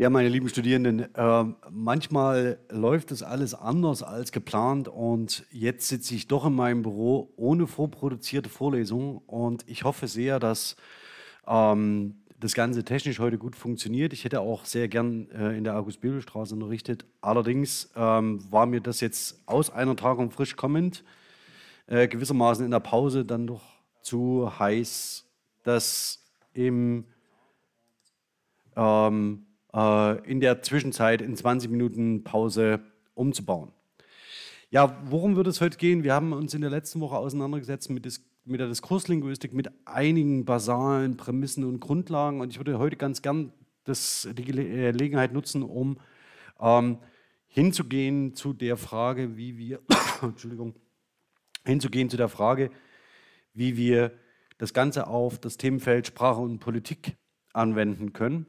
Ja, meine lieben Studierenden, äh, manchmal läuft das alles anders als geplant und jetzt sitze ich doch in meinem Büro ohne vorproduzierte Vorlesung und ich hoffe sehr, dass ähm, das Ganze technisch heute gut funktioniert. Ich hätte auch sehr gern äh, in der august bibel straße unterrichtet. Allerdings ähm, war mir das jetzt aus einer Tagung frisch kommend, äh, gewissermaßen in der Pause dann doch zu heiß, dass im ähm, äh, in der Zwischenzeit in 20 Minuten Pause umzubauen. Ja, worum wird es heute gehen? Wir haben uns in der letzten Woche auseinandergesetzt mit, Dis mit der Diskurslinguistik, mit einigen basalen Prämissen und Grundlagen. Und ich würde heute ganz gern das, die äh, Gelegenheit nutzen, um ähm, hinzugehen zu der Frage, wie wir, Entschuldigung, hinzugehen zu der Frage, wie wir das Ganze auf das Themenfeld Sprache und Politik anwenden können.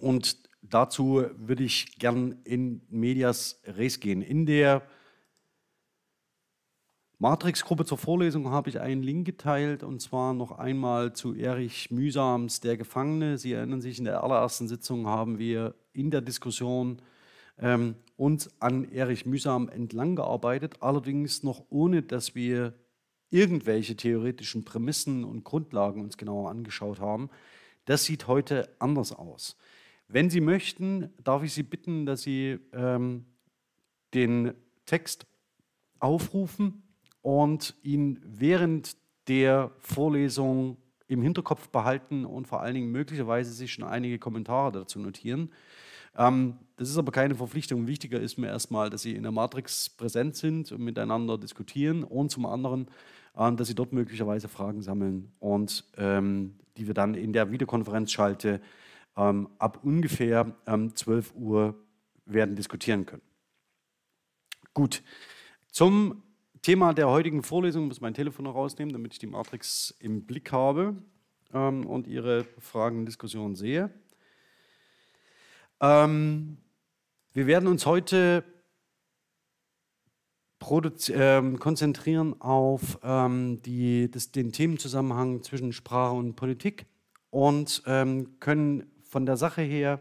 Und dazu würde ich gern in Medias Res gehen. In der Matrix-Gruppe zur Vorlesung habe ich einen Link geteilt und zwar noch einmal zu Erich Mühsams Der Gefangene. Sie erinnern sich, in der allerersten Sitzung haben wir in der Diskussion ähm, uns an Erich Mühsam entlang gearbeitet, allerdings noch ohne, dass wir irgendwelche theoretischen Prämissen und Grundlagen uns genauer angeschaut haben. Das sieht heute anders aus. Wenn Sie möchten, darf ich Sie bitten, dass Sie ähm, den Text aufrufen und ihn während der Vorlesung im Hinterkopf behalten und vor allen Dingen möglicherweise sich schon einige Kommentare dazu notieren. Ähm, das ist aber keine Verpflichtung. Wichtiger ist mir erstmal, dass Sie in der Matrix präsent sind und miteinander diskutieren und zum anderen, äh, dass Sie dort möglicherweise Fragen sammeln und ähm, die wir dann in der Videokonferenz schalte ähm, ab ungefähr ähm, 12 Uhr werden diskutieren können. Gut, zum Thema der heutigen Vorlesung muss mein Telefon noch rausnehmen, damit ich die Matrix im Blick habe ähm, und Ihre Fragen und Diskussionen sehe. Ähm, wir werden uns heute ähm, konzentrieren auf ähm, die, das, den Themenzusammenhang zwischen Sprache und Politik und ähm, können von der Sache her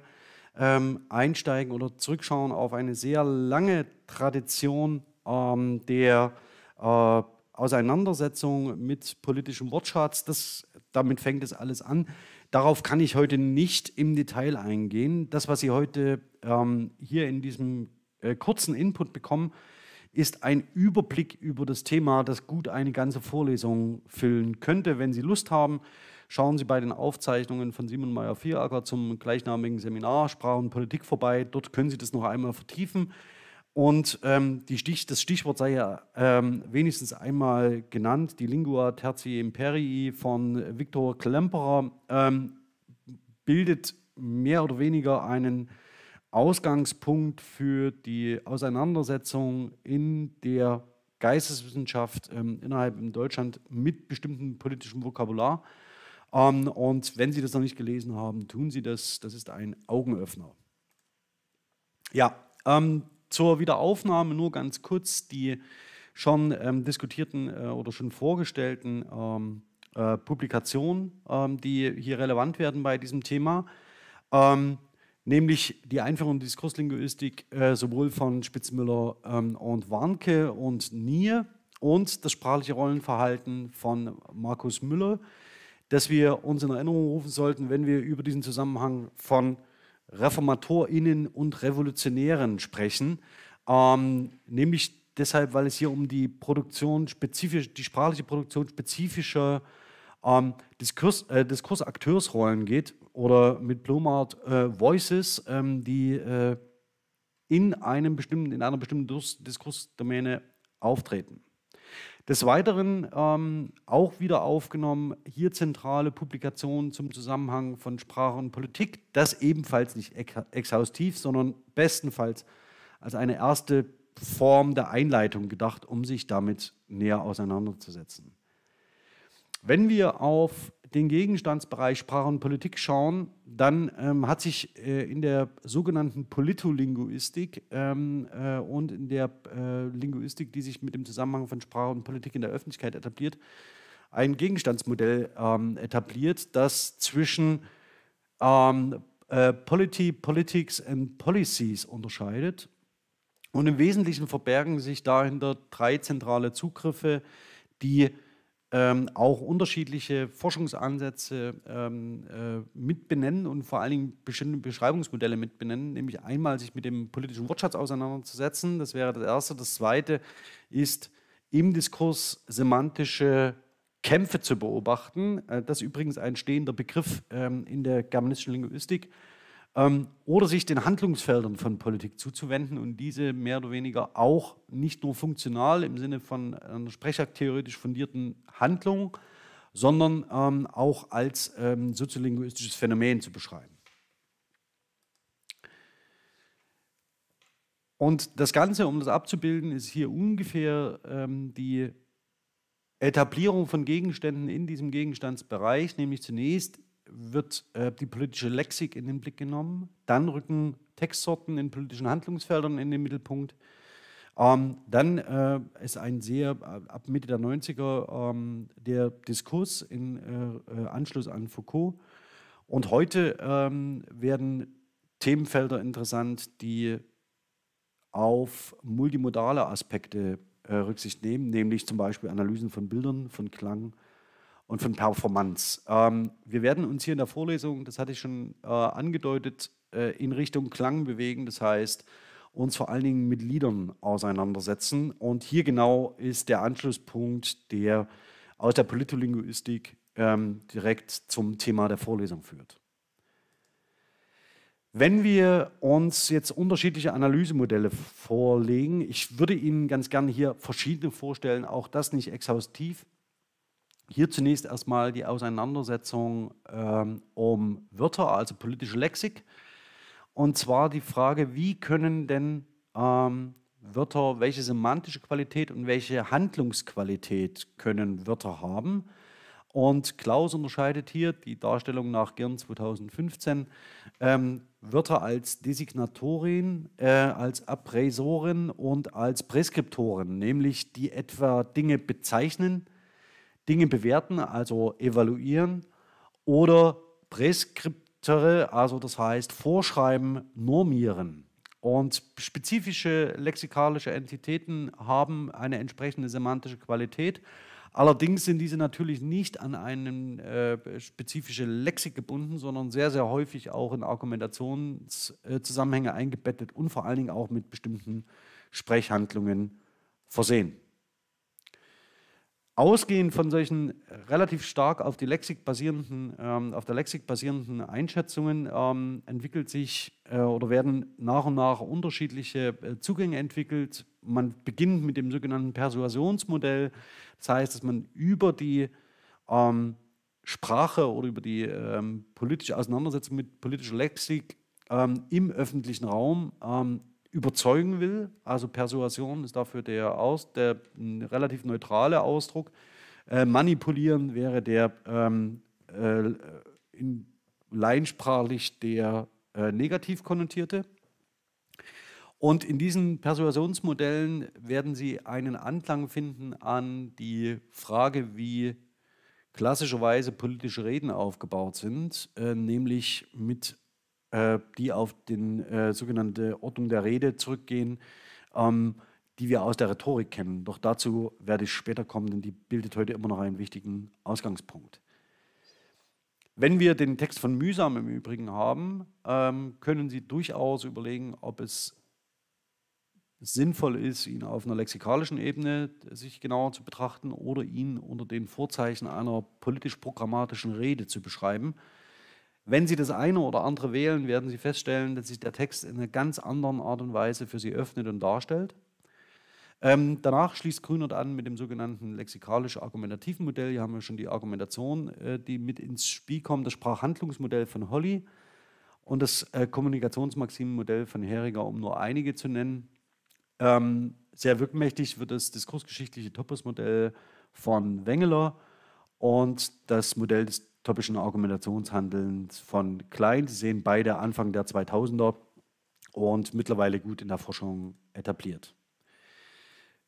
ähm, einsteigen oder zurückschauen auf eine sehr lange Tradition ähm, der äh, Auseinandersetzung mit politischem Wortschatz. Das, damit fängt es alles an. Darauf kann ich heute nicht im Detail eingehen. Das, was Sie heute ähm, hier in diesem äh, kurzen Input bekommen, ist ein Überblick über das Thema, das gut eine ganze Vorlesung füllen könnte, wenn Sie Lust haben. Schauen Sie bei den Aufzeichnungen von Simon Meyer-Vieracker zum gleichnamigen Seminar Sprache und Politik vorbei. Dort können Sie das noch einmal vertiefen. Und ähm, Stich, das Stichwort sei ja ähm, wenigstens einmal genannt, die Lingua Tertii Imperii von Viktor Klemperer ähm, bildet mehr oder weniger einen Ausgangspunkt für die Auseinandersetzung in der Geisteswissenschaft ähm, innerhalb in Deutschland mit bestimmten politischen Vokabular. Ähm, und wenn Sie das noch nicht gelesen haben, tun Sie das. Das ist ein Augenöffner. Ja, ähm, zur Wiederaufnahme nur ganz kurz die schon ähm, diskutierten äh, oder schon vorgestellten ähm, äh, Publikationen, ähm, die hier relevant werden bei diesem Thema. Ähm, nämlich die Einführung der Diskurslinguistik äh, sowohl von Spitzmüller ähm, und Warnke und Nier und das sprachliche Rollenverhalten von Markus Müller dass wir uns in Erinnerung rufen sollten, wenn wir über diesen Zusammenhang von ReformatorInnen und Revolutionären sprechen. Ähm, nämlich deshalb, weil es hier um die Produktion spezifisch, die sprachliche Produktion spezifischer ähm, Diskurs, äh, Diskursakteursrollen geht oder mit Blumart äh, Voices, ähm, die äh, in, einem bestimmten, in einer bestimmten Diskursdomäne auftreten. Des Weiteren ähm, auch wieder aufgenommen, hier zentrale Publikationen zum Zusammenhang von Sprache und Politik. Das ebenfalls nicht exhaustiv, sondern bestenfalls als eine erste Form der Einleitung gedacht, um sich damit näher auseinanderzusetzen. Wenn wir auf den Gegenstandsbereich Sprache und Politik schauen, dann ähm, hat sich äh, in der sogenannten Politolinguistik ähm, äh, und in der äh, Linguistik, die sich mit dem Zusammenhang von Sprache und Politik in der Öffentlichkeit etabliert, ein Gegenstandsmodell ähm, etabliert, das zwischen ähm, äh, Polity, Politics and Policies unterscheidet. Und im Wesentlichen verbergen sich dahinter drei zentrale Zugriffe, die ähm, auch unterschiedliche Forschungsansätze ähm, äh, mitbenennen und vor allen Dingen bestimmte Beschreibungsmodelle mitbenennen, nämlich einmal sich mit dem politischen Wortschatz auseinanderzusetzen, das wäre das Erste. Das Zweite ist, im Diskurs semantische Kämpfe zu beobachten. Äh, das ist übrigens ein stehender Begriff ähm, in der germanistischen Linguistik ähm, oder sich den Handlungsfeldern von Politik zuzuwenden und diese mehr oder weniger auch nicht nur funktional im Sinne von einer sprechaktheoretisch fundierten Handlung, sondern ähm, auch als ähm, soziolinguistisches Phänomen zu beschreiben. Und das Ganze, um das abzubilden, ist hier ungefähr ähm, die Etablierung von Gegenständen in diesem Gegenstandsbereich, nämlich zunächst wird äh, die politische Lexik in den Blick genommen. Dann rücken Textsorten in politischen Handlungsfeldern in den Mittelpunkt. Ähm, dann äh, ist ein sehr, äh, ab Mitte der 90er, ähm, der Diskurs in äh, äh, Anschluss an Foucault. Und heute ähm, werden Themenfelder interessant, die auf multimodale Aspekte äh, Rücksicht nehmen, nämlich zum Beispiel Analysen von Bildern, von Klang, und von Performance. Ähm, wir werden uns hier in der Vorlesung, das hatte ich schon äh, angedeutet, äh, in Richtung Klang bewegen. Das heißt, uns vor allen Dingen mit Liedern auseinandersetzen. Und hier genau ist der Anschlusspunkt, der aus der Politolinguistik ähm, direkt zum Thema der Vorlesung führt. Wenn wir uns jetzt unterschiedliche Analysemodelle vorlegen, ich würde Ihnen ganz gerne hier verschiedene vorstellen, auch das nicht exhaustiv, hier zunächst erstmal die Auseinandersetzung ähm, um Wörter, also politische Lexik. Und zwar die Frage, wie können denn ähm, Wörter, welche semantische Qualität und welche Handlungsqualität können Wörter haben? Und Klaus unterscheidet hier die Darstellung nach Girn 2015 ähm, Wörter als Designatorin, äh, als Appraisorin und als Präskriptorin, nämlich die etwa Dinge bezeichnen, Dinge bewerten, also evaluieren oder Preskriptere, also das heißt vorschreiben, normieren. Und spezifische lexikalische Entitäten haben eine entsprechende semantische Qualität. Allerdings sind diese natürlich nicht an eine äh, spezifische Lexik gebunden, sondern sehr, sehr häufig auch in Argumentationszusammenhänge eingebettet und vor allen Dingen auch mit bestimmten Sprechhandlungen versehen ausgehend von solchen relativ stark auf, die Lexik basierenden, ähm, auf der Lexik basierenden Einschätzungen ähm, entwickelt sich äh, oder werden nach und nach unterschiedliche äh, Zugänge entwickelt. Man beginnt mit dem sogenannten Persuasionsmodell, das heißt, dass man über die ähm, Sprache oder über die ähm, politische Auseinandersetzung mit politischer Lexik ähm, im öffentlichen Raum ähm, überzeugen will. Also Persuasion ist dafür der, Aus, der relativ neutrale Ausdruck. Äh, manipulieren wäre der ähm, äh, in, leinsprachlich der äh, negativ konnotierte. Und in diesen Persuasionsmodellen werden Sie einen Anklang finden an die Frage, wie klassischerweise politische Reden aufgebaut sind, äh, nämlich mit äh, die auf die äh, sogenannte Ordnung der Rede zurückgehen, ähm, die wir aus der Rhetorik kennen. Doch dazu werde ich später kommen, denn die bildet heute immer noch einen wichtigen Ausgangspunkt. Wenn wir den Text von Mühsam im Übrigen haben, ähm, können Sie durchaus überlegen, ob es sinnvoll ist, ihn auf einer lexikalischen Ebene sich genauer zu betrachten oder ihn unter den Vorzeichen einer politisch-programmatischen Rede zu beschreiben. Wenn Sie das eine oder andere wählen, werden Sie feststellen, dass sich der Text in einer ganz anderen Art und Weise für Sie öffnet und darstellt. Ähm, danach schließt Grünert an mit dem sogenannten lexikalisch-argumentativen Modell. Hier haben wir schon die Argumentation, äh, die mit ins Spiel kommt, das Sprachhandlungsmodell von Holly und das äh, Kommunikationsmaximenmodell von Heriger, um nur einige zu nennen. Ähm, sehr wirkmächtig wird das diskursgeschichtliche Topos-Modell von Wengeler und das Modell des typischen Argumentationshandelns von Klein. Sie sehen beide Anfang der 2000er und mittlerweile gut in der Forschung etabliert.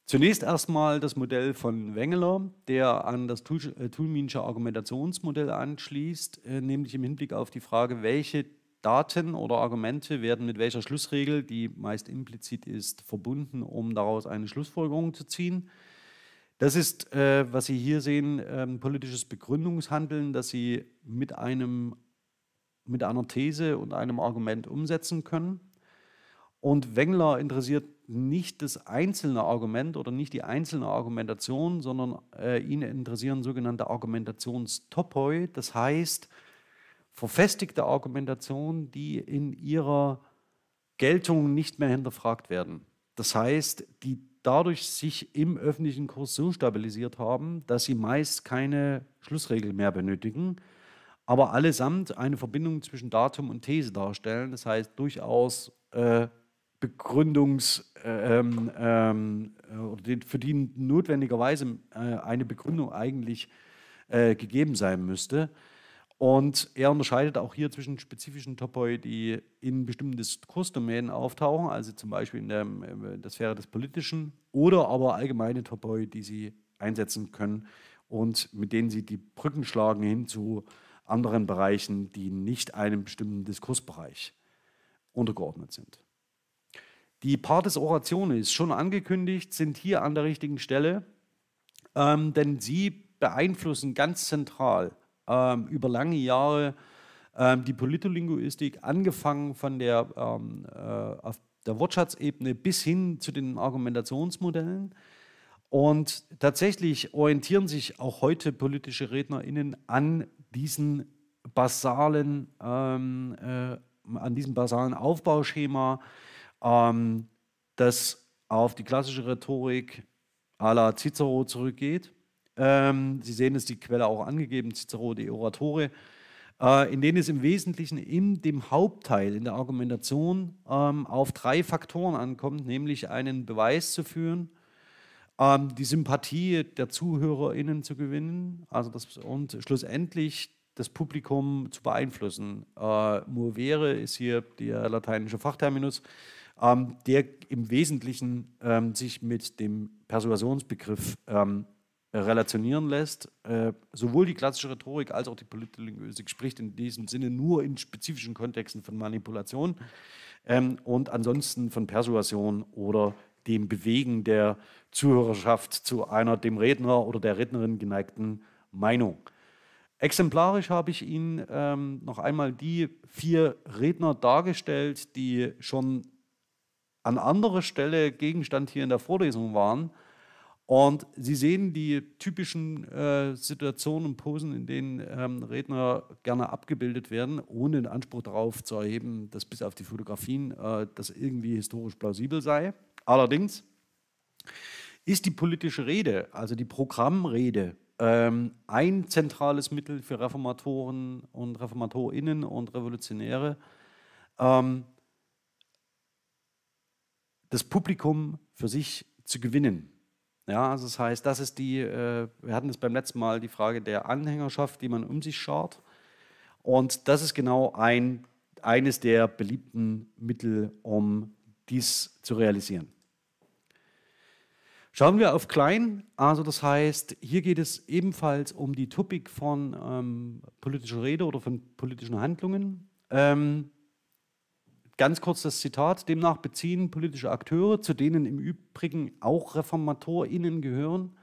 Zunächst erstmal das Modell von Wengeler, der an das Thulminsche äh, Argumentationsmodell anschließt, äh, nämlich im Hinblick auf die Frage, welche Daten oder Argumente werden mit welcher Schlussregel, die meist implizit ist, verbunden, um daraus eine Schlussfolgerung zu ziehen. Das ist, äh, was Sie hier sehen, ähm, politisches Begründungshandeln, das Sie mit, einem, mit einer These und einem Argument umsetzen können. Und Wengler interessiert nicht das einzelne Argument oder nicht die einzelne Argumentation, sondern äh, ihn interessieren sogenannte Argumentationstopoi, das heißt verfestigte Argumentationen, die in ihrer Geltung nicht mehr hinterfragt werden. Das heißt, die dadurch sich im öffentlichen Kurs so stabilisiert haben, dass sie meist keine Schlussregel mehr benötigen, aber allesamt eine Verbindung zwischen Datum und These darstellen. Das heißt durchaus äh, Begründungs äh, ähm, ähm, äh, für die notwendigerweise äh, eine Begründung eigentlich äh, gegeben sein müsste. Und er unterscheidet auch hier zwischen spezifischen Topoi, die in bestimmten Diskursdomänen auftauchen, also zum Beispiel in der, ähm, in der Sphäre des Politischen, oder aber allgemeine Topoi, die sie einsetzen können und mit denen sie die Brücken schlagen hin zu anderen Bereichen, die nicht einem bestimmten Diskursbereich untergeordnet sind. Die Partes Orationis, schon angekündigt, sind hier an der richtigen Stelle, ähm, denn sie beeinflussen ganz zentral ähm, über lange Jahre ähm, die Politolinguistik, angefangen von der, ähm, äh, auf der Wortschatzebene bis hin zu den Argumentationsmodellen. Und tatsächlich orientieren sich auch heute politische RednerInnen an diesen basalen, ähm, äh, an diesem basalen Aufbauschema, ähm, das auf die klassische Rhetorik à la Cicero zurückgeht ähm, Sie sehen, ist die Quelle auch angegeben, Cicero de Oratore, äh, in denen es im Wesentlichen in dem Hauptteil, in der Argumentation ähm, auf drei Faktoren ankommt, nämlich einen Beweis zu führen, ähm, die Sympathie der ZuhörerInnen zu gewinnen also das, und schlussendlich das Publikum zu beeinflussen. Äh, Movere ist hier der lateinische Fachterminus, ähm, der im Wesentlichen ähm, sich mit dem Persuasionsbegriff ähm, relationieren lässt. Äh, sowohl die klassische Rhetorik als auch die Politlinguistik spricht in diesem Sinne nur in spezifischen Kontexten von Manipulation ähm, und ansonsten von Persuasion oder dem Bewegen der Zuhörerschaft zu einer dem Redner oder der Rednerin geneigten Meinung. Exemplarisch habe ich Ihnen ähm, noch einmal die vier Redner dargestellt, die schon an anderer Stelle Gegenstand hier in der Vorlesung waren und Sie sehen die typischen äh, Situationen und Posen, in denen ähm, Redner gerne abgebildet werden, ohne den Anspruch darauf zu erheben, dass bis auf die Fotografien äh, das irgendwie historisch plausibel sei. Allerdings ist die politische Rede, also die Programmrede, ähm, ein zentrales Mittel für Reformatoren und Reformatorinnen und Revolutionäre, ähm, das Publikum für sich zu gewinnen. Ja, also das heißt, das ist die, äh, wir hatten es beim letzten Mal die Frage der Anhängerschaft, die man um sich schart. Und das ist genau ein, eines der beliebten Mittel, um dies zu realisieren. Schauen wir auf klein, also das heißt, hier geht es ebenfalls um die Topik von ähm, politischer Rede oder von politischen Handlungen. Ähm, Ganz kurz das Zitat. Demnach beziehen politische Akteure, zu denen im Übrigen auch ReformatorInnen gehören,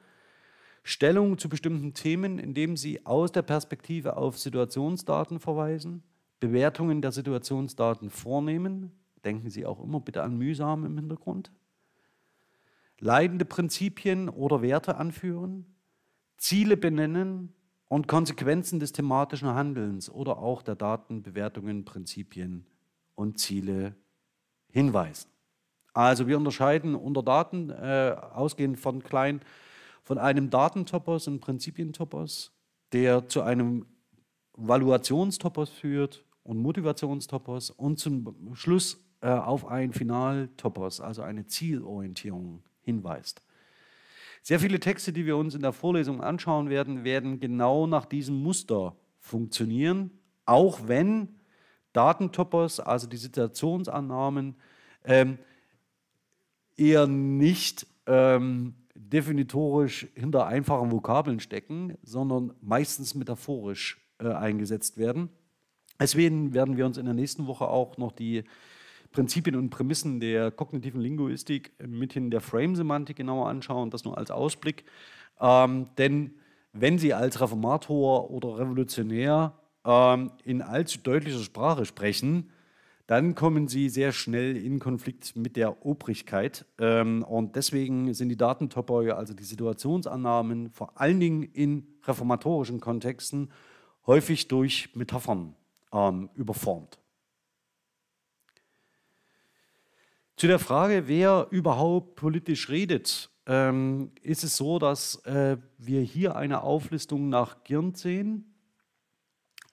Stellung zu bestimmten Themen, indem sie aus der Perspektive auf Situationsdaten verweisen, Bewertungen der Situationsdaten vornehmen. Denken Sie auch immer bitte an mühsam im Hintergrund. Leidende Prinzipien oder Werte anführen, Ziele benennen und Konsequenzen des thematischen Handelns oder auch der Datenbewertungen, Prinzipien und Ziele hinweisen. Also wir unterscheiden unter Daten, äh, ausgehend von klein, von einem Datentopos, einem Prinzipientopos, der zu einem Valuationstopos führt und Motivationstopos und zum Schluss äh, auf ein Finaltopos, also eine Zielorientierung hinweist. Sehr viele Texte, die wir uns in der Vorlesung anschauen werden, werden genau nach diesem Muster funktionieren, auch wenn Datentopos, also die Situationsannahmen, ähm, eher nicht ähm, definitorisch hinter einfachen Vokabeln stecken, sondern meistens metaphorisch äh, eingesetzt werden. Deswegen werden wir uns in der nächsten Woche auch noch die Prinzipien und Prämissen der kognitiven Linguistik mithin der Frame-Semantik genauer anschauen, das nur als Ausblick. Ähm, denn wenn Sie als Reformator oder Revolutionär ähm, in allzu deutlicher Sprache sprechen, dann kommen sie sehr schnell in Konflikt mit der Obrigkeit. Ähm, und deswegen sind die Datentopper, also die Situationsannahmen, vor allen Dingen in reformatorischen Kontexten häufig durch Metaphern ähm, überformt. Zu der Frage, wer überhaupt politisch redet, ähm, ist es so, dass äh, wir hier eine Auflistung nach Girn sehen.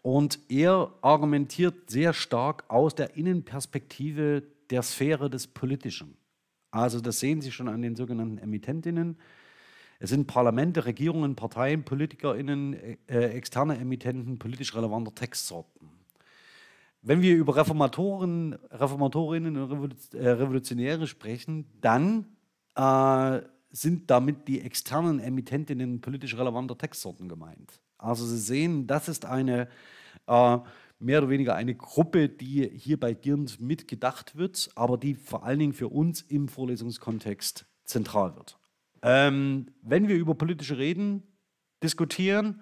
Und er argumentiert sehr stark aus der Innenperspektive der Sphäre des Politischen. Also das sehen Sie schon an den sogenannten Emittentinnen. Es sind Parlamente, Regierungen, Parteien, PolitikerInnen, äh, äh externe Emittenten politisch relevanter Textsorten. Wenn wir über Reformatoren, Reformatorinnen und äh, Revolutionäre sprechen, dann äh, sind damit die externen Emittentinnen politisch relevanter Textsorten gemeint. Also Sie sehen, das ist eine äh, mehr oder weniger eine Gruppe, die hier bei Girnd mitgedacht wird, aber die vor allen Dingen für uns im Vorlesungskontext zentral wird. Ähm, wenn wir über politische Reden diskutieren,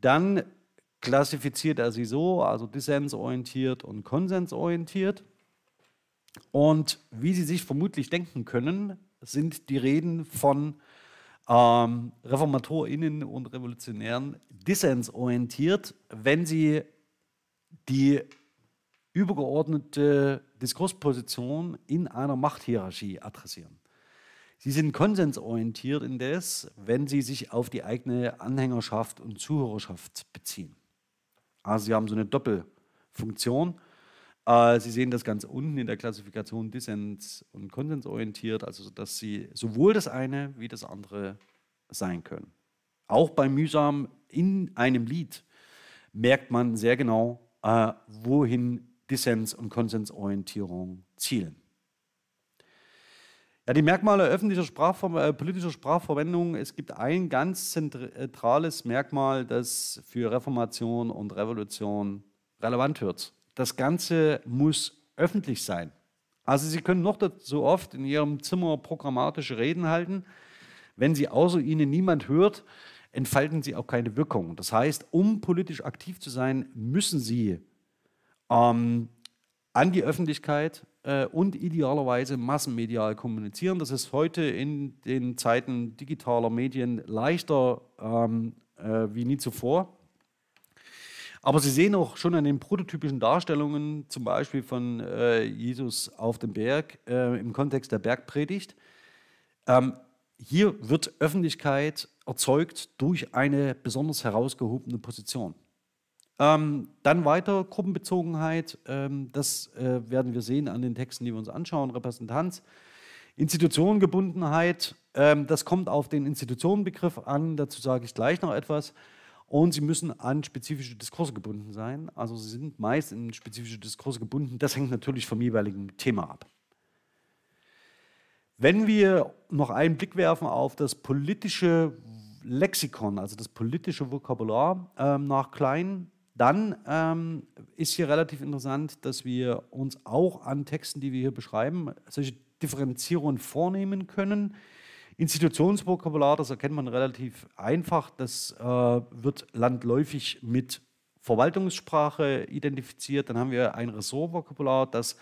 dann klassifiziert er sie so, also dissensorientiert und konsensorientiert. Und wie Sie sich vermutlich denken können, sind die Reden von ähm, ReformatorInnen und Revolutionären Dissens orientiert, wenn sie die übergeordnete Diskursposition in einer Machthierarchie adressieren. Sie sind konsensorientiert indes, wenn sie sich auf die eigene Anhängerschaft und Zuhörerschaft beziehen. Also sie haben so eine Doppelfunktion. Äh, Sie sehen das ganz unten in der Klassifikation Dissens- und Konsensorientiert, also dass Sie sowohl das eine wie das andere sein können. Auch bei Mühsam in einem Lied merkt man sehr genau, äh, wohin Dissens- und Konsensorientierung zielen. Ja, die Merkmale öffentlicher Sprachver äh, politischer Sprachverwendung, es gibt ein ganz zentrales Merkmal, das für Reformation und Revolution relevant wird das Ganze muss öffentlich sein. Also Sie können noch so oft in Ihrem Zimmer programmatische Reden halten. Wenn sie außer Ihnen niemand hört, entfalten Sie auch keine Wirkung. Das heißt, um politisch aktiv zu sein, müssen Sie ähm, an die Öffentlichkeit äh, und idealerweise massenmedial kommunizieren. Das ist heute in den Zeiten digitaler Medien leichter ähm, äh, wie nie zuvor. Aber Sie sehen auch schon an den prototypischen Darstellungen, zum Beispiel von äh, Jesus auf dem Berg äh, im Kontext der Bergpredigt, ähm, hier wird Öffentlichkeit erzeugt durch eine besonders herausgehobene Position. Ähm, dann weiter Gruppenbezogenheit, ähm, das äh, werden wir sehen an den Texten, die wir uns anschauen, Repräsentanz. Institutionengebundenheit, ähm, das kommt auf den Institutionenbegriff an, dazu sage ich gleich noch etwas. Und sie müssen an spezifische Diskurse gebunden sein. Also sie sind meist in spezifische Diskurse gebunden. Das hängt natürlich vom jeweiligen Thema ab. Wenn wir noch einen Blick werfen auf das politische Lexikon, also das politische Vokabular ähm, nach Klein, dann ähm, ist hier relativ interessant, dass wir uns auch an Texten, die wir hier beschreiben, solche Differenzierungen vornehmen können. Institutionsvokabular, das erkennt man relativ einfach, das äh, wird landläufig mit Verwaltungssprache identifiziert. Dann haben wir ein Ressortvokabular, das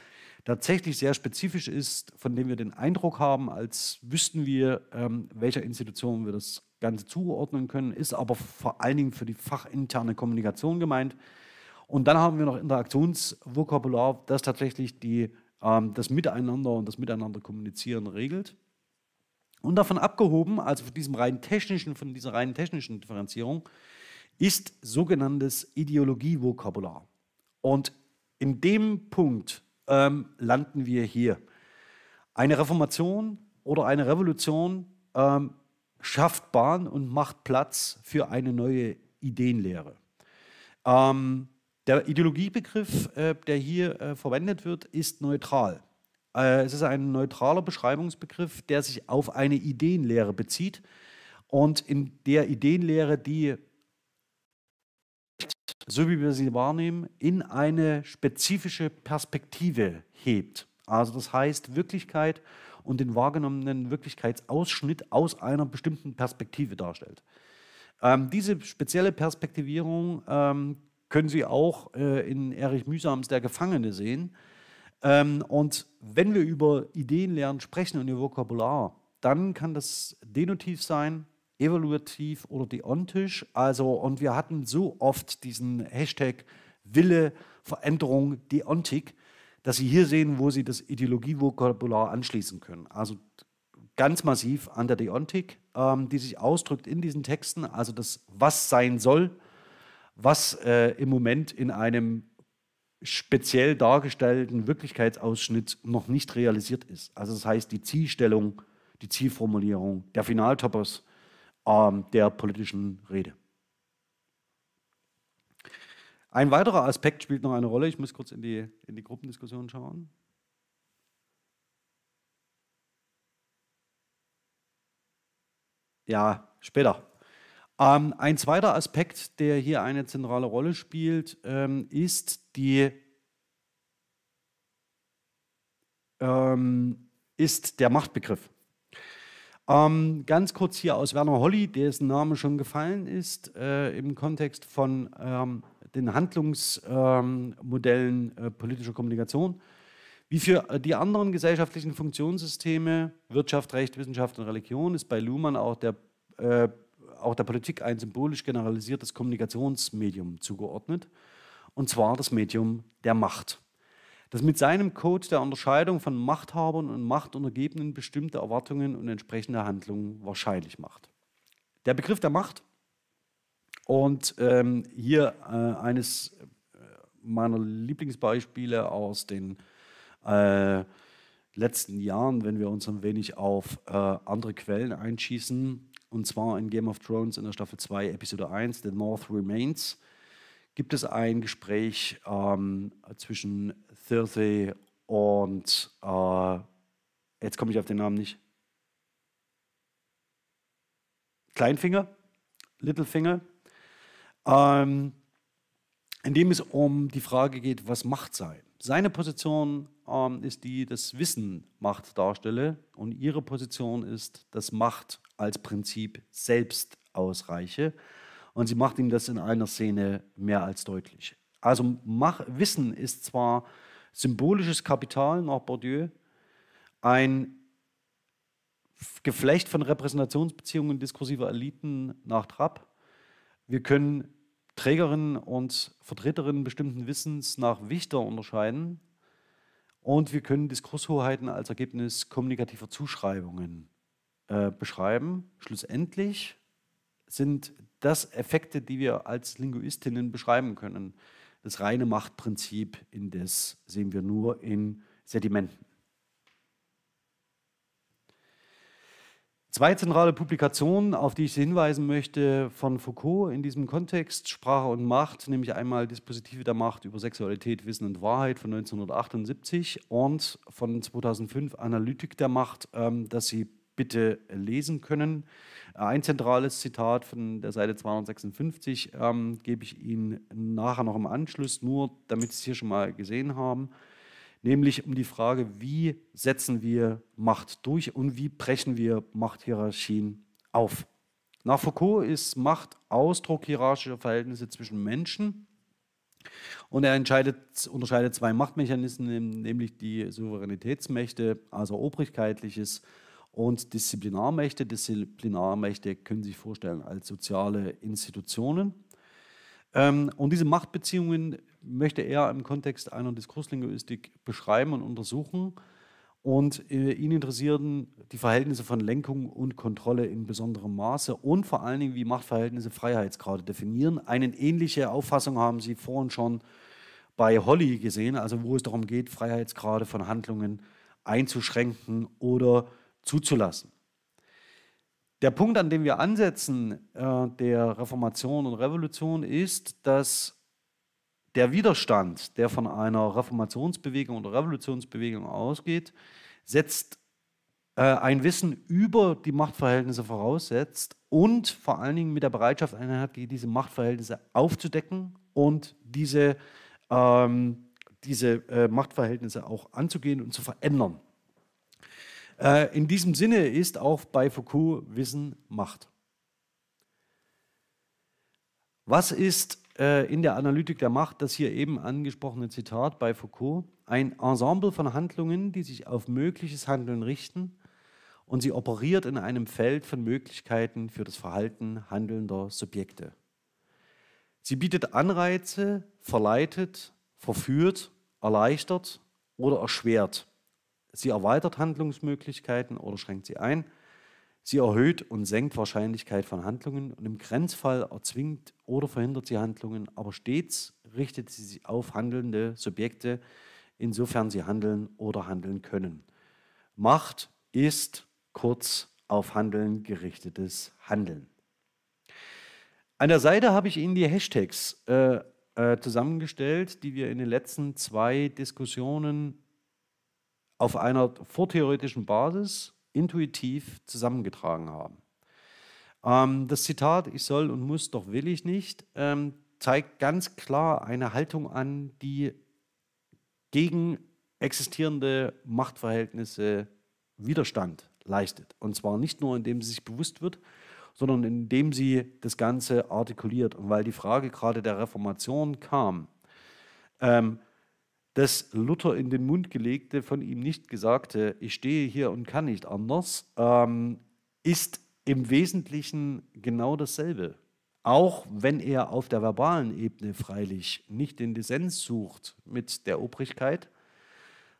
tatsächlich sehr spezifisch ist, von dem wir den Eindruck haben, als wüssten wir, ähm, welcher Institution wir das Ganze zuordnen können, ist aber vor allen Dingen für die fachinterne Kommunikation gemeint. Und dann haben wir noch Interaktionsvokabular, das tatsächlich die, ähm, das Miteinander und das Miteinander kommunizieren regelt. Und davon abgehoben, also von diesem rein technischen, von dieser rein technischen Differenzierung, ist sogenanntes Ideologievokabular. Und in dem Punkt ähm, landen wir hier. Eine Reformation oder eine Revolution ähm, schafft Bahn und macht Platz für eine neue Ideenlehre. Ähm, der Ideologiebegriff, äh, der hier äh, verwendet wird, ist neutral. Äh, es ist ein neutraler Beschreibungsbegriff, der sich auf eine Ideenlehre bezieht und in der Ideenlehre, die, so wie wir sie wahrnehmen, in eine spezifische Perspektive hebt. Also das heißt, Wirklichkeit und den wahrgenommenen Wirklichkeitsausschnitt aus einer bestimmten Perspektive darstellt. Ähm, diese spezielle Perspektivierung ähm, können Sie auch äh, in Erich Mühsams Der Gefangene sehen. Ähm, und wenn wir über Ideen lernen, sprechen und ihr Vokabular, dann kann das denotiv sein, evaluativ oder deontisch. Also, und wir hatten so oft diesen Hashtag Wille, Veränderung, Deontik, dass Sie hier sehen, wo Sie das Ideologievokabular anschließen können. Also ganz massiv an der Deontik, ähm, die sich ausdrückt in diesen Texten, also das, was sein soll, was äh, im Moment in einem speziell dargestellten Wirklichkeitsausschnitts noch nicht realisiert ist. Also das heißt, die Zielstellung, die Zielformulierung, der Finaltoppers äh, der politischen Rede. Ein weiterer Aspekt spielt noch eine Rolle. Ich muss kurz in die, in die Gruppendiskussion schauen. Ja, später. Ähm, ein zweiter Aspekt, der hier eine zentrale Rolle spielt, ähm, ist die ähm, ist der Machtbegriff. Ähm, ganz kurz hier aus Werner Holly, dessen Name schon gefallen ist, äh, im Kontext von ähm, den Handlungsmodellen ähm, äh, politischer Kommunikation. Wie für die anderen gesellschaftlichen Funktionssysteme, Wirtschaft, Recht, Wissenschaft und Religion, ist bei Luhmann auch der äh, auch der Politik ein symbolisch generalisiertes Kommunikationsmedium zugeordnet, und zwar das Medium der Macht das mit seinem Code der Unterscheidung von Machthabern und Machtuntergebenen bestimmte Erwartungen und entsprechende Handlungen wahrscheinlich macht. Der Begriff der Macht und ähm, hier äh, eines äh, meiner Lieblingsbeispiele aus den äh, letzten Jahren, wenn wir uns ein wenig auf äh, andere Quellen einschießen, und zwar in Game of Thrones in der Staffel 2, Episode 1, The North Remains, gibt es ein Gespräch ähm, zwischen Thursday und, äh, jetzt komme ich auf den Namen nicht, Kleinfinger, Littlefinger, ähm, in dem es um die Frage geht, was Macht sei. Seine Position ähm, ist die, dass Wissen Macht darstelle und ihre Position ist, dass Macht als Prinzip selbst ausreiche. Und sie macht ihm das in einer Szene mehr als deutlich. Also Mach Wissen ist zwar symbolisches Kapital nach Bourdieu, ein Geflecht von Repräsentationsbeziehungen diskursiver Eliten nach Trapp. Wir können Trägerinnen und Vertreterinnen bestimmten Wissens nach Wichter unterscheiden. Und wir können Diskurshoheiten als Ergebnis kommunikativer Zuschreibungen äh, beschreiben. Schlussendlich sind das Effekte, die wir als Linguistinnen beschreiben können. Das reine Machtprinzip, indes sehen wir nur in Sedimenten. Zwei zentrale Publikationen, auf die ich Sie hinweisen möchte, von Foucault in diesem Kontext, Sprache und Macht, nämlich einmal Dispositive der Macht über Sexualität, Wissen und Wahrheit von 1978 und von 2005 Analytik der Macht, ähm, das Sie bitte lesen können. Äh, ein zentrales Zitat von der Seite 256 ähm, gebe ich Ihnen nachher noch im Anschluss, nur damit Sie es hier schon mal gesehen haben, nämlich um die Frage, wie setzen wir Macht durch und wie brechen wir Machthierarchien auf. Nach Foucault ist Macht Ausdruck hierarchischer Verhältnisse zwischen Menschen. Und er unterscheidet zwei Machtmechanismen, nämlich die Souveränitätsmächte, also obrigkeitliches und Disziplinarmächte. Disziplinarmächte können Sie sich vorstellen als soziale Institutionen. Ähm, und diese Machtbeziehungen möchte er im Kontext einer Diskurslinguistik beschreiben und untersuchen. Und äh, ihn interessierten die Verhältnisse von Lenkung und Kontrolle in besonderem Maße und vor allen Dingen, wie Machtverhältnisse Freiheitsgrade definieren. Eine ähnliche Auffassung haben Sie vorhin schon bei Holly gesehen, also wo es darum geht, Freiheitsgrade von Handlungen einzuschränken oder äh, zuzulassen. Der Punkt, an dem wir ansetzen äh, der Reformation und Revolution, ist, dass der Widerstand, der von einer Reformationsbewegung oder Revolutionsbewegung ausgeht, setzt äh, ein Wissen über die Machtverhältnisse voraussetzt und vor allen Dingen mit der Bereitschaft einhergeht, diese Machtverhältnisse aufzudecken und diese, ähm, diese äh, Machtverhältnisse auch anzugehen und zu verändern. Äh, in diesem Sinne ist auch bei Foucault Wissen Macht. Was ist äh, in der Analytik der Macht, das hier eben angesprochene Zitat bei Foucault, ein Ensemble von Handlungen, die sich auf mögliches Handeln richten und sie operiert in einem Feld von Möglichkeiten für das Verhalten handelnder Subjekte. Sie bietet Anreize, verleitet, verführt, erleichtert oder erschwert. Sie erweitert Handlungsmöglichkeiten oder schränkt sie ein. Sie erhöht und senkt Wahrscheinlichkeit von Handlungen und im Grenzfall erzwingt oder verhindert sie Handlungen, aber stets richtet sie sich auf handelnde Subjekte, insofern sie handeln oder handeln können. Macht ist kurz auf Handeln gerichtetes Handeln. An der Seite habe ich Ihnen die Hashtags äh, äh, zusammengestellt, die wir in den letzten zwei Diskussionen auf einer vortheoretischen Basis intuitiv zusammengetragen haben. Ähm, das Zitat, ich soll und muss, doch will ich nicht, ähm, zeigt ganz klar eine Haltung an, die gegen existierende Machtverhältnisse Widerstand leistet. Und zwar nicht nur, indem sie sich bewusst wird, sondern indem sie das Ganze artikuliert. Und weil die Frage gerade der Reformation kam, ähm, das Luther in den Mund gelegte, von ihm nicht gesagte, ich stehe hier und kann nicht anders, ähm, ist im Wesentlichen genau dasselbe. Auch wenn er auf der verbalen Ebene freilich nicht den Dissens sucht mit der Obrigkeit,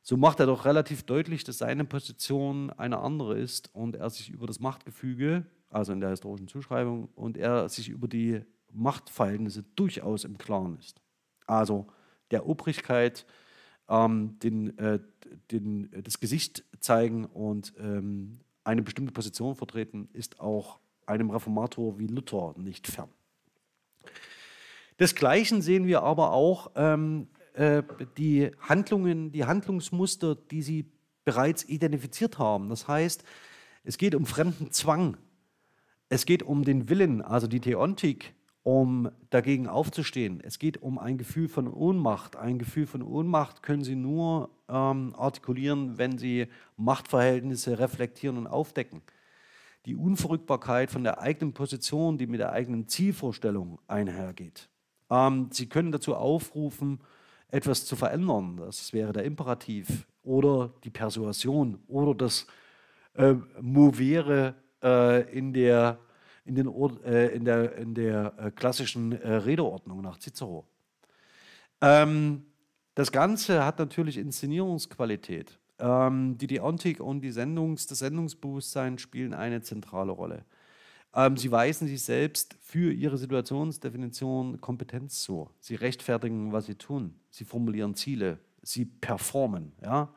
so macht er doch relativ deutlich, dass seine Position eine andere ist und er sich über das Machtgefüge, also in der historischen Zuschreibung, und er sich über die Machtverhältnisse durchaus im Klaren ist. Also der Obrigkeit ähm, den, äh, den, äh, das Gesicht zeigen und ähm, eine bestimmte Position vertreten, ist auch einem Reformator wie Luther nicht fern. Desgleichen sehen wir aber auch ähm, äh, die Handlungen, die Handlungsmuster, die sie bereits identifiziert haben. Das heißt, es geht um fremden Zwang, es geht um den Willen, also die Theontik, um dagegen aufzustehen. Es geht um ein Gefühl von Ohnmacht. Ein Gefühl von Ohnmacht können Sie nur ähm, artikulieren, wenn Sie Machtverhältnisse reflektieren und aufdecken. Die Unverrückbarkeit von der eigenen Position, die mit der eigenen Zielvorstellung einhergeht. Ähm, Sie können dazu aufrufen, etwas zu verändern. Das wäre der Imperativ oder die Persuasion oder das äh, Movere äh, in der in, den, äh, in der, in der äh, klassischen äh, Redeordnung nach Cicero. Ähm, das Ganze hat natürlich Inszenierungsqualität. Ähm, die Deontik und die Sendungs-, das Sendungsbewusstsein spielen eine zentrale Rolle. Ähm, sie weisen sich selbst für ihre Situationsdefinition Kompetenz zu. Sie rechtfertigen, was sie tun. Sie formulieren Ziele. Sie performen. Ja?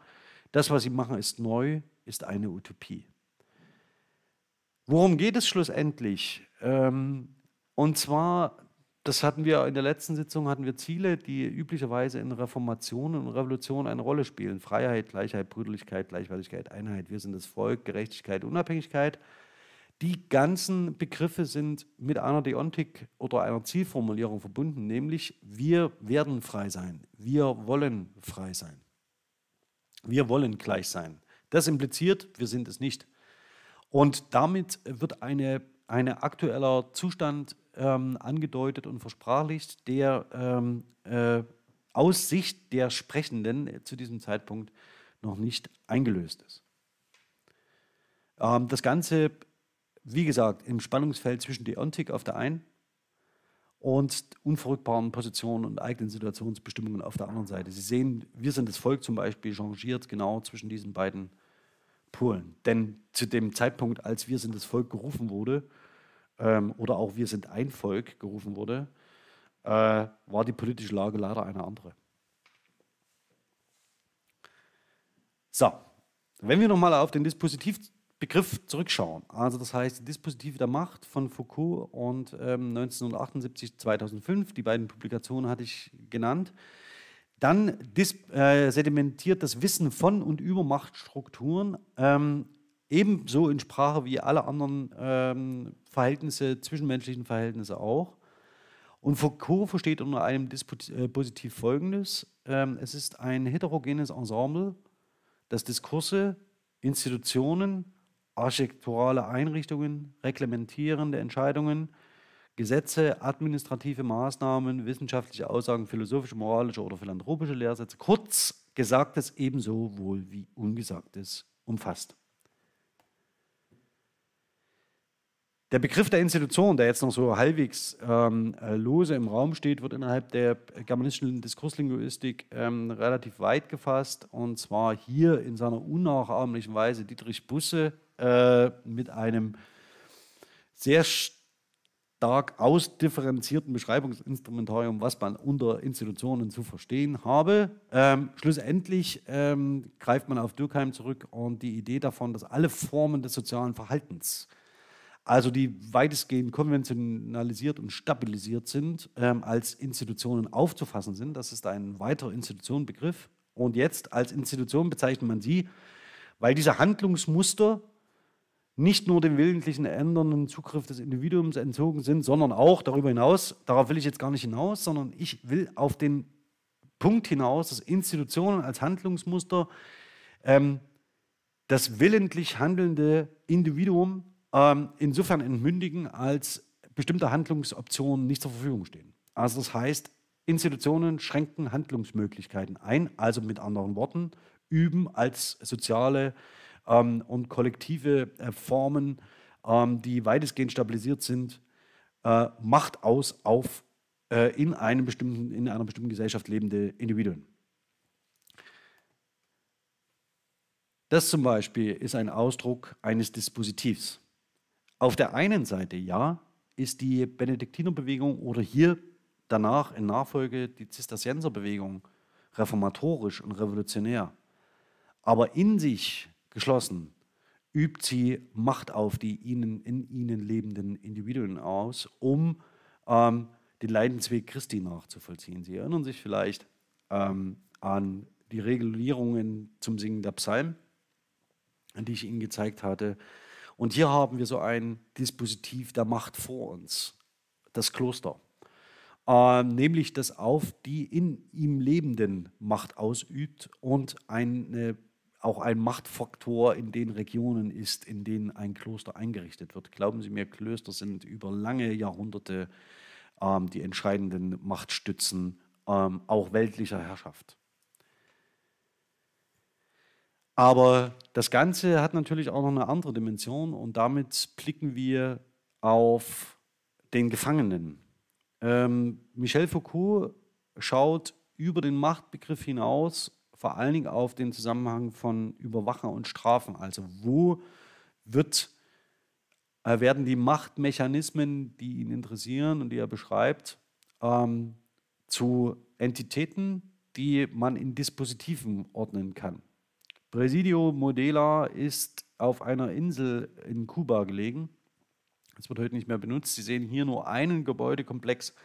Das, was sie machen, ist neu, ist eine Utopie. Worum geht es schlussendlich? Ähm, und zwar, das hatten wir in der letzten Sitzung, hatten wir Ziele, die üblicherweise in Reformationen und Revolutionen eine Rolle spielen. Freiheit, Gleichheit, Brüderlichkeit, Gleichwertigkeit, Einheit, wir sind das Volk, Gerechtigkeit, Unabhängigkeit. Die ganzen Begriffe sind mit einer Deontik oder einer Zielformulierung verbunden, nämlich wir werden frei sein, wir wollen frei sein, wir wollen gleich sein. Das impliziert, wir sind es nicht. Und damit wird eine, ein aktueller Zustand ähm, angedeutet und versprachlicht, der ähm, äh, aus Sicht der Sprechenden zu diesem Zeitpunkt noch nicht eingelöst ist. Ähm, das Ganze, wie gesagt, im Spannungsfeld zwischen Deontik auf der einen und unverrückbaren Positionen und eigenen Situationsbestimmungen auf der anderen Seite. Sie sehen, wir sind das Volk zum Beispiel, changiert genau zwischen diesen beiden Polen. Denn zu dem Zeitpunkt, als wir sind das Volk gerufen wurde, ähm, oder auch wir sind ein Volk gerufen wurde, äh, war die politische Lage leider eine andere. So, wenn wir nochmal auf den Dispositivbegriff zurückschauen, also das heißt Dispositive der Macht von Foucault und ähm, 1978, 2005, die beiden Publikationen hatte ich genannt, dann äh, sedimentiert das Wissen von und über Machtstrukturen ähm, ebenso in Sprache wie alle anderen ähm, Verhältnisse, zwischenmenschlichen Verhältnisse auch. Und Foucault versteht unter einem Dispositiv äh, Folgendes. Ähm, es ist ein heterogenes Ensemble, das Diskurse, Institutionen, architekturale Einrichtungen, reglementierende Entscheidungen, Gesetze, administrative Maßnahmen, wissenschaftliche Aussagen, philosophische, moralische oder philanthropische Lehrsätze, kurz Gesagtes ebenso wohl wie Ungesagtes umfasst. Der Begriff der Institution, der jetzt noch so halbwegs ähm, äh, lose im Raum steht, wird innerhalb der germanistischen Diskurslinguistik ähm, relativ weit gefasst. Und zwar hier in seiner unnachahmlichen Weise Dietrich Busse äh, mit einem sehr starken stark ausdifferenzierten Beschreibungsinstrumentarium, was man unter Institutionen zu verstehen habe. Ähm, schlussendlich ähm, greift man auf Dürkheim zurück und die Idee davon, dass alle Formen des sozialen Verhaltens, also die weitestgehend konventionalisiert und stabilisiert sind, ähm, als Institutionen aufzufassen sind. Das ist ein weiterer Institutionenbegriff. Und jetzt als Institution bezeichnet man sie, weil diese Handlungsmuster nicht nur dem willentlichen ändernden Zugriff des Individuums entzogen sind, sondern auch darüber hinaus, darauf will ich jetzt gar nicht hinaus, sondern ich will auf den Punkt hinaus, dass Institutionen als Handlungsmuster ähm, das willentlich handelnde Individuum ähm, insofern entmündigen, als bestimmte Handlungsoptionen nicht zur Verfügung stehen. Also das heißt, Institutionen schränken Handlungsmöglichkeiten ein, also mit anderen Worten, üben als soziale äh, ähm, und kollektive äh, Formen, ähm, die weitestgehend stabilisiert sind, äh, Macht aus auf äh, in, einem bestimmten, in einer bestimmten Gesellschaft lebende Individuen. Das zum Beispiel ist ein Ausdruck eines Dispositivs. Auf der einen Seite, ja, ist die Benediktinerbewegung oder hier danach in Nachfolge die Zisterzienserbewegung reformatorisch und revolutionär. Aber in sich geschlossen. Übt sie Macht auf die ihnen, in ihnen lebenden Individuen aus, um ähm, den Leidensweg Christi nachzuvollziehen. Sie erinnern sich vielleicht ähm, an die Regulierungen zum Singen der Psalmen, die ich Ihnen gezeigt hatte. Und hier haben wir so ein Dispositiv der Macht vor uns, das Kloster. Ähm, nämlich, das auf die in ihm Lebenden Macht ausübt und eine auch ein Machtfaktor in den Regionen ist, in denen ein Kloster eingerichtet wird. Glauben Sie mir, Klöster sind über lange Jahrhunderte ähm, die entscheidenden Machtstützen ähm, auch weltlicher Herrschaft. Aber das Ganze hat natürlich auch noch eine andere Dimension und damit blicken wir auf den Gefangenen. Ähm, Michel Foucault schaut über den Machtbegriff hinaus vor allen Dingen auf den Zusammenhang von Überwachen und Strafen. Also wo wird, äh, werden die Machtmechanismen, die ihn interessieren und die er beschreibt, ähm, zu Entitäten, die man in Dispositiven ordnen kann. Presidio Modela ist auf einer Insel in Kuba gelegen. Es wird heute nicht mehr benutzt. Sie sehen hier nur einen Gebäudekomplex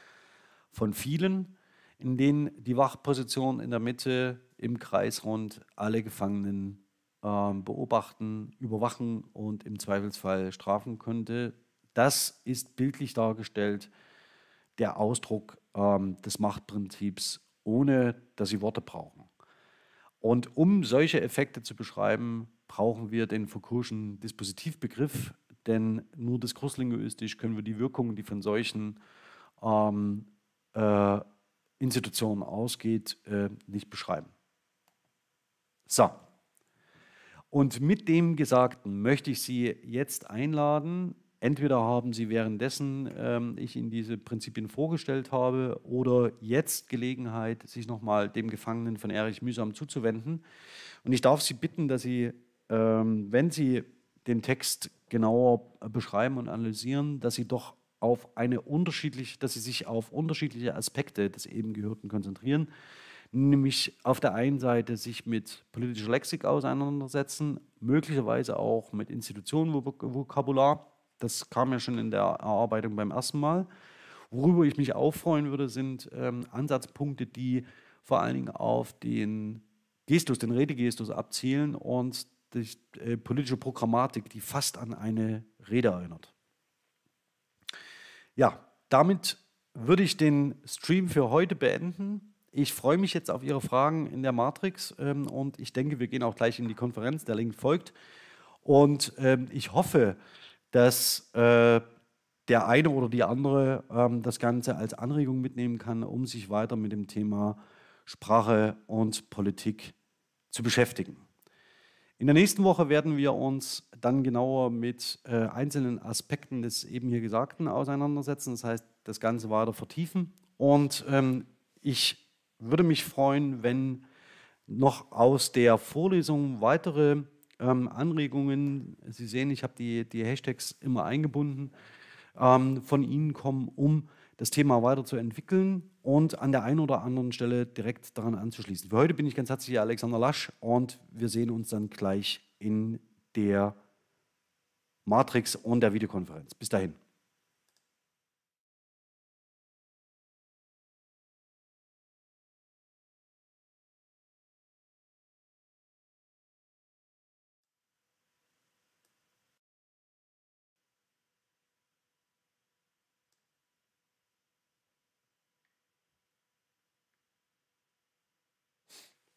von vielen, in denen die Wachposition in der Mitte im Kreis rund alle Gefangenen ähm, beobachten, überwachen und im Zweifelsfall strafen könnte. Das ist bildlich dargestellt der Ausdruck ähm, des Machtprinzips, ohne dass sie Worte brauchen. Und um solche Effekte zu beschreiben, brauchen wir den Foucault'schen Dispositivbegriff, denn nur diskurslinguistisch können wir die Wirkungen, die von solchen ähm, äh, Institutionen ausgeht, äh, nicht beschreiben. So. Und mit dem Gesagten möchte ich Sie jetzt einladen. Entweder haben Sie währenddessen ähm, ich Ihnen diese Prinzipien vorgestellt habe oder jetzt Gelegenheit, sich nochmal dem Gefangenen von Erich Mühsam zuzuwenden. Und ich darf Sie bitten, dass Sie, ähm, wenn Sie den Text genauer beschreiben und analysieren, dass Sie doch auf eine unterschiedliche, dass Sie sich auf unterschiedliche Aspekte des eben Gehörten konzentrieren nämlich auf der einen Seite sich mit politischer Lexik auseinandersetzen, möglicherweise auch mit Institutionenvokabular. Das kam ja schon in der Erarbeitung beim ersten Mal. Worüber ich mich auch freuen würde, sind ähm, Ansatzpunkte, die vor allen Dingen auf den Gestus, den Redegestus abzielen und die äh, politische Programmatik, die fast an eine Rede erinnert. Ja, damit würde ich den Stream für heute beenden. Ich freue mich jetzt auf Ihre Fragen in der Matrix ähm, und ich denke, wir gehen auch gleich in die Konferenz. Der Link folgt. Und ähm, ich hoffe, dass äh, der eine oder die andere ähm, das Ganze als Anregung mitnehmen kann, um sich weiter mit dem Thema Sprache und Politik zu beschäftigen. In der nächsten Woche werden wir uns dann genauer mit äh, einzelnen Aspekten des eben hier Gesagten auseinandersetzen, das heißt, das Ganze weiter vertiefen. Und ähm, ich würde mich freuen, wenn noch aus der Vorlesung weitere ähm, Anregungen, Sie sehen, ich habe die, die Hashtags immer eingebunden, ähm, von Ihnen kommen, um das Thema weiterzuentwickeln und an der einen oder anderen Stelle direkt daran anzuschließen. Für heute bin ich ganz herzlich Alexander Lasch und wir sehen uns dann gleich in der Matrix und der Videokonferenz. Bis dahin.